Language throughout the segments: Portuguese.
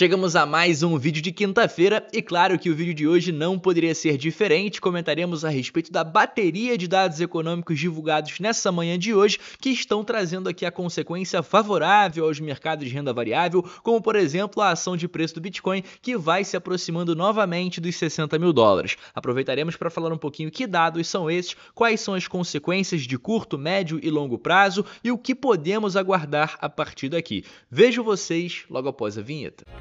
Chegamos a mais um vídeo de quinta-feira e claro que o vídeo de hoje não poderia ser diferente. Comentaremos a respeito da bateria de dados econômicos divulgados nessa manhã de hoje, que estão trazendo aqui a consequência favorável aos mercados de renda variável, como por exemplo a ação de preço do Bitcoin, que vai se aproximando novamente dos 60 mil dólares. Aproveitaremos para falar um pouquinho que dados são esses, quais são as consequências de curto, médio e longo prazo e o que podemos aguardar a partir daqui. Vejo vocês logo após a vinheta.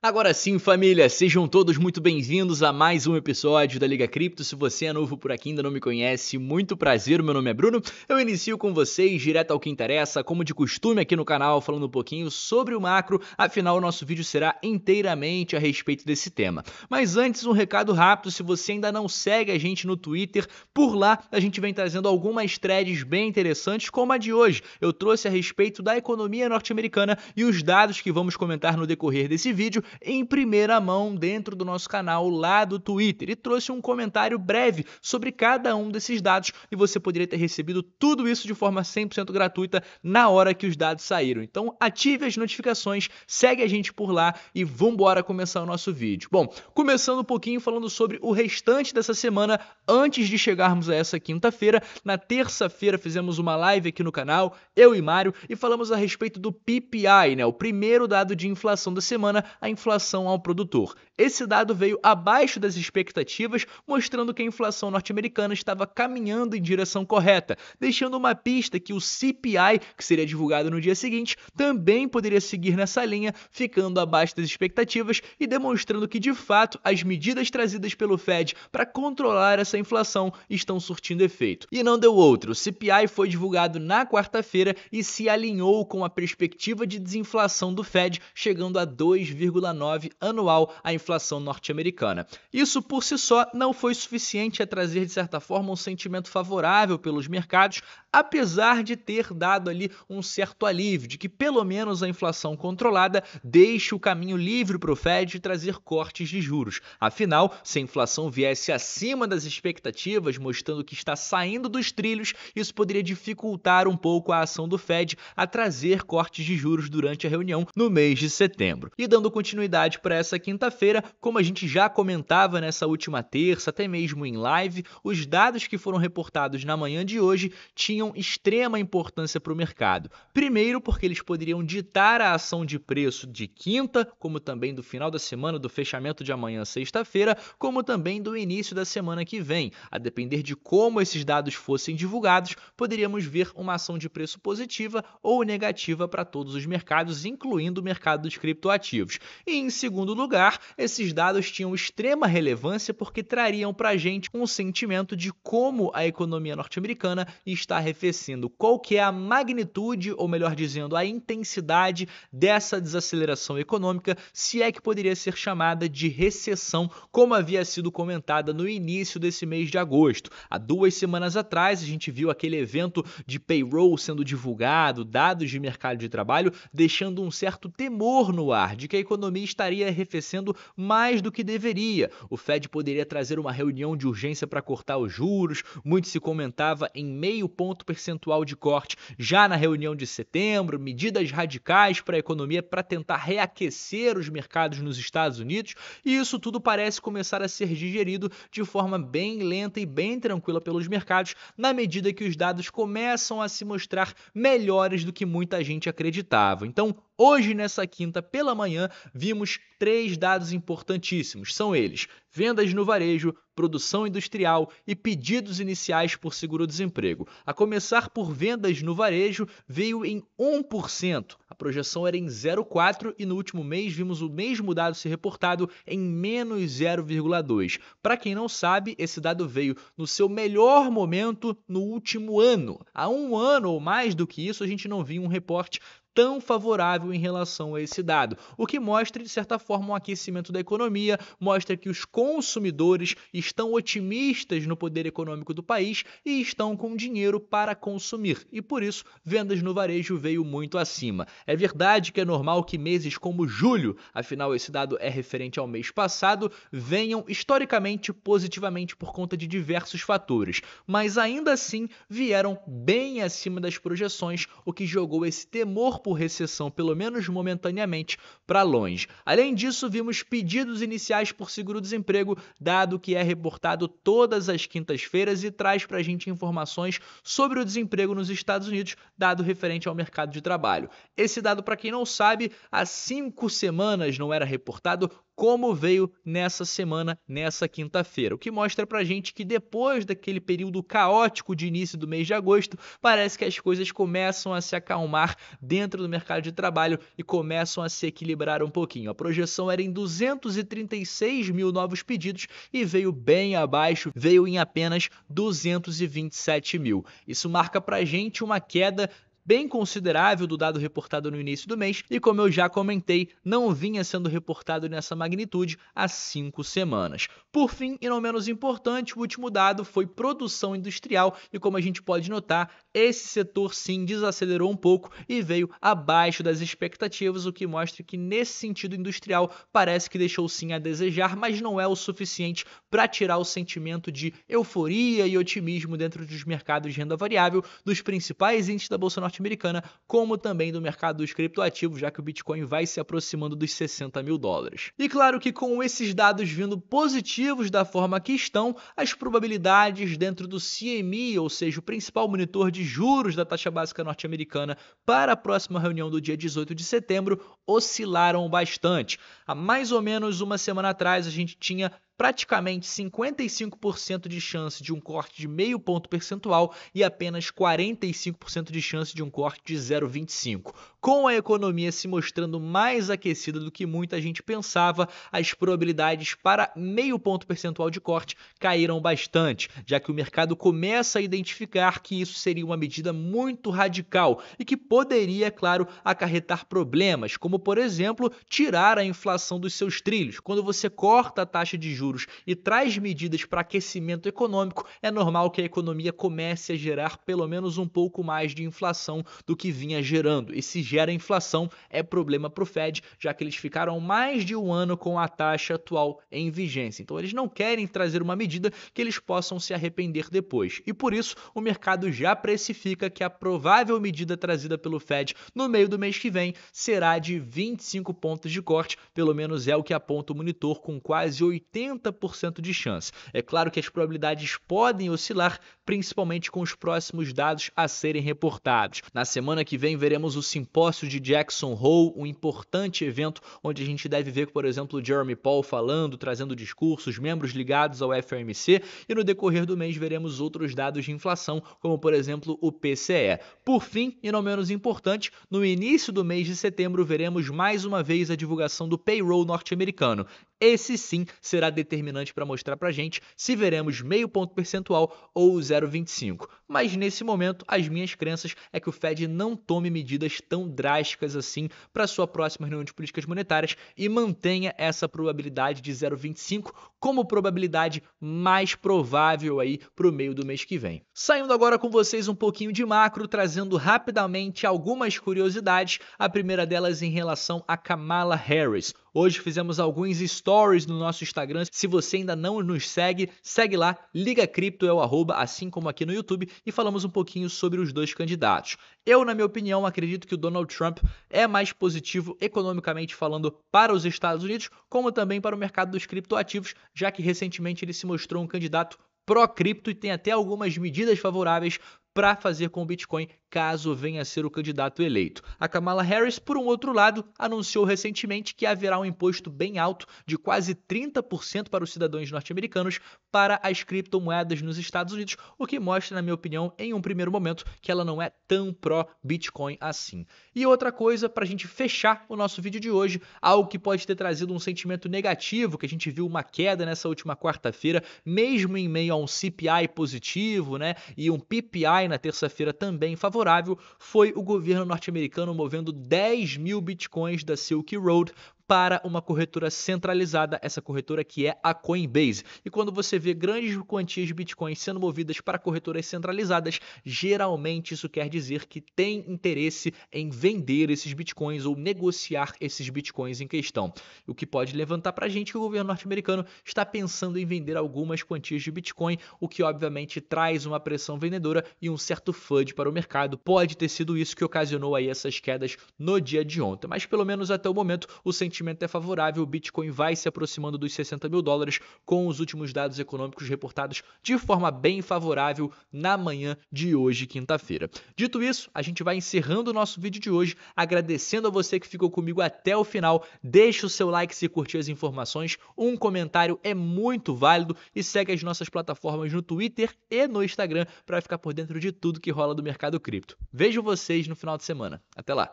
Agora sim, família, sejam todos muito bem-vindos a mais um episódio da Liga Cripto. Se você é novo por aqui e ainda não me conhece, muito prazer. Meu nome é Bruno. Eu inicio com vocês direto ao que interessa, como de costume aqui no canal, falando um pouquinho sobre o macro. Afinal, o nosso vídeo será inteiramente a respeito desse tema. Mas antes, um recado rápido: se você ainda não segue a gente no Twitter, por lá a gente vem trazendo algumas threads bem interessantes, como a de hoje. Eu trouxe a respeito da economia norte-americana e os dados que vamos comentar no decorrer desse vídeo em primeira mão dentro do nosso canal lá do Twitter e trouxe um comentário breve sobre cada um desses dados e você poderia ter recebido tudo isso de forma 100% gratuita na hora que os dados saíram. Então ative as notificações, segue a gente por lá e vambora começar o nosso vídeo. Bom, começando um pouquinho falando sobre o restante dessa semana antes de chegarmos a essa quinta-feira. Na terça-feira fizemos uma live aqui no canal, eu e Mário, e falamos a respeito do PPI, né, o primeiro dado de inflação da semana, a inflação ao produtor. Esse dado veio abaixo das expectativas, mostrando que a inflação norte-americana estava caminhando em direção correta, deixando uma pista que o CPI, que seria divulgado no dia seguinte, também poderia seguir nessa linha, ficando abaixo das expectativas e demonstrando que de fato as medidas trazidas pelo Fed para controlar essa inflação estão surtindo efeito. E não deu outro, o CPI foi divulgado na quarta-feira e se alinhou com a perspectiva de desinflação do Fed, chegando a 2,1%. 1,9% anual à inflação norte-americana. Isso por si só não foi suficiente a trazer, de certa forma, um sentimento favorável pelos mercados, apesar de ter dado ali um certo alívio de que pelo menos a inflação controlada deixe o caminho livre para o Fed de trazer cortes de juros. Afinal, se a inflação viesse acima das expectativas, mostrando que está saindo dos trilhos, isso poderia dificultar um pouco a ação do Fed a trazer cortes de juros durante a reunião no mês de setembro. E dando continuidade continuidade para essa quinta-feira, como a gente já comentava nessa última terça, até mesmo em live, os dados que foram reportados na manhã de hoje tinham extrema importância para o mercado. Primeiro, porque eles poderiam ditar a ação de preço de quinta, como também do final da semana, do fechamento de amanhã, sexta-feira, como também do início da semana que vem. A depender de como esses dados fossem divulgados, poderíamos ver uma ação de preço positiva ou negativa para todos os mercados, incluindo o mercado dos criptoativos. E em segundo lugar, esses dados tinham extrema relevância porque trariam para a gente um sentimento de como a economia norte-americana está arrefecendo, qual que é a magnitude, ou melhor dizendo, a intensidade dessa desaceleração econômica, se é que poderia ser chamada de recessão, como havia sido comentada no início desse mês de agosto. Há duas semanas atrás, a gente viu aquele evento de payroll sendo divulgado, dados de mercado de trabalho, deixando um certo temor no ar de que a economia economia estaria arrefecendo mais do que deveria. O Fed poderia trazer uma reunião de urgência para cortar os juros, muito se comentava em meio ponto percentual de corte já na reunião de setembro, medidas radicais para a economia para tentar reaquecer os mercados nos Estados Unidos, e isso tudo parece começar a ser digerido de forma bem lenta e bem tranquila pelos mercados, na medida que os dados começam a se mostrar melhores do que muita gente acreditava. Então, hoje nessa quinta pela manhã, vi vimos três dados importantíssimos: são eles vendas no varejo, produção industrial e pedidos iniciais por seguro-desemprego. A começar por vendas no varejo, veio em 1%. A projeção era em 0,4% e no último mês vimos o mesmo dado ser reportado em menos 0,2%. Para quem não sabe, esse dado veio no seu melhor momento no último ano. Há um ano ou mais do que isso, a gente não viu um reporte tão favorável em relação a esse dado, o que mostra, de certa forma, um aquecimento da economia, mostra que os consumidores estão otimistas no poder econômico do país e estão com dinheiro para consumir, e por isso vendas no varejo veio muito acima. É verdade que é normal que meses como julho, afinal esse dado é referente ao mês passado, venham historicamente positivamente por conta de diversos fatores, mas ainda assim vieram bem acima das projeções, o que jogou esse temor por recessão, pelo menos momentaneamente, para longe. Além disso, vimos pedidos iniciais por seguro-desemprego, dado que é reportado todas as quintas-feiras e traz para a gente informações sobre o desemprego nos Estados Unidos, dado referente ao mercado de trabalho. Esse dado, para quem não sabe, há cinco semanas não era reportado como veio nessa semana, nessa quinta-feira. O que mostra pra gente que depois daquele período caótico de início do mês de agosto, parece que as coisas começam a se acalmar dentro do mercado de trabalho e começam a se equilibrar um pouquinho. A projeção era em 236 mil novos pedidos e veio bem abaixo, veio em apenas 227 mil. Isso marca pra gente uma queda bem considerável do dado reportado no início do mês e, como eu já comentei, não vinha sendo reportado nessa magnitude há cinco semanas. Por fim, e não menos importante, o último dado foi produção industrial e, como a gente pode notar, esse setor sim desacelerou um pouco e veio abaixo das expectativas, o que mostra que, nesse sentido industrial, parece que deixou sim a desejar, mas não é o suficiente para tirar o sentimento de euforia e otimismo dentro dos mercados de renda variável dos principais índices da Bolsa Norte norte-americana, como também do mercado dos criptoativos, já que o Bitcoin vai se aproximando dos 60 mil dólares. E claro que com esses dados vindo positivos da forma que estão, as probabilidades dentro do CME, ou seja, o principal monitor de juros da taxa básica norte-americana, para a próxima reunião do dia 18 de setembro, oscilaram bastante. Há mais ou menos uma semana atrás, a gente tinha praticamente 55% de chance de um corte de meio ponto percentual e apenas 45% de chance de um corte de 0,25. Com a economia se mostrando mais aquecida do que muita gente pensava, as probabilidades para meio ponto percentual de corte caíram bastante, já que o mercado começa a identificar que isso seria uma medida muito radical e que poderia, é claro, acarretar problemas, como por exemplo, tirar a inflação dos seus trilhos. Quando você corta a taxa de juros juros e traz medidas para aquecimento econômico, é normal que a economia comece a gerar pelo menos um pouco mais de inflação do que vinha gerando. E se gera inflação, é problema para o Fed, já que eles ficaram mais de um ano com a taxa atual em vigência. Então eles não querem trazer uma medida que eles possam se arrepender depois. E por isso, o mercado já precifica que a provável medida trazida pelo Fed no meio do mês que vem será de 25 pontos de corte, pelo menos é o que aponta o monitor, com quase 80 70% de chance. É claro que as probabilidades podem oscilar, principalmente com os próximos dados a serem reportados. Na semana que vem veremos o simpósio de Jackson Hole, um importante evento onde a gente deve ver, por exemplo, Jeremy Paul falando, trazendo discursos, membros ligados ao FOMC, e no decorrer do mês veremos outros dados de inflação, como por exemplo o PCE. Por fim, e não menos importante, no início do mês de setembro veremos mais uma vez a divulgação do payroll norte-americano esse sim será determinante para mostrar para a gente se veremos meio ponto percentual ou 0,25. Mas nesse momento, as minhas crenças é que o Fed não tome medidas tão drásticas assim para sua próxima reunião de políticas monetárias e mantenha essa probabilidade de 0,25 como probabilidade mais provável aí para o meio do mês que vem. Saindo agora com vocês um pouquinho de macro, trazendo rapidamente algumas curiosidades. A primeira delas em relação a Kamala Harris. Hoje fizemos alguns stories no nosso Instagram. Se você ainda não nos segue, segue lá, Liga Cripto é o arroba, assim como aqui no YouTube, e falamos um pouquinho sobre os dois candidatos. Eu, na minha opinião, acredito que o Donald Trump é mais positivo economicamente falando para os Estados Unidos, como também para o mercado dos criptoativos, já que recentemente ele se mostrou um candidato pró-cripto e tem até algumas medidas favoráveis para fazer com o Bitcoin caso venha a ser o candidato eleito. A Kamala Harris, por um outro lado, anunciou recentemente que haverá um imposto bem alto de quase 30% para os cidadãos norte-americanos para as criptomoedas nos Estados Unidos, o que mostra, na minha opinião, em um primeiro momento, que ela não é tão pró-Bitcoin assim. E outra coisa, para a gente fechar o nosso vídeo de hoje, algo que pode ter trazido um sentimento negativo, que a gente viu uma queda nessa última quarta-feira, mesmo em meio a um CPI positivo, né? E um PPI na terça-feira também favorável favorável foi o governo norte-americano movendo 10 mil bitcoins da Silk Road para uma corretora centralizada, essa corretora que é a Coinbase. E quando você vê grandes quantias de Bitcoin sendo movidas para corretoras centralizadas, geralmente isso quer dizer que tem interesse em vender esses bitcoins ou negociar esses bitcoins em questão. O que pode levantar para a gente é que o governo norte-americano está pensando em vender algumas quantias de bitcoin, o que obviamente traz uma pressão vendedora e um certo FUD para o mercado. Pode ter sido isso que ocasionou aí essas quedas no dia de ontem, mas pelo menos até o momento o sentimento sentimento é favorável, o Bitcoin vai se aproximando dos 60 mil dólares, com os últimos dados econômicos reportados de forma bem favorável na manhã de hoje, quinta-feira. Dito isso, a gente vai encerrando o nosso vídeo de hoje, agradecendo a você que ficou comigo até o final. Deixe o seu like se curtir as informações, um comentário é muito válido e segue as nossas plataformas no Twitter e no Instagram para ficar por dentro de tudo que rola do mercado cripto. Vejo vocês no final de semana. Até lá!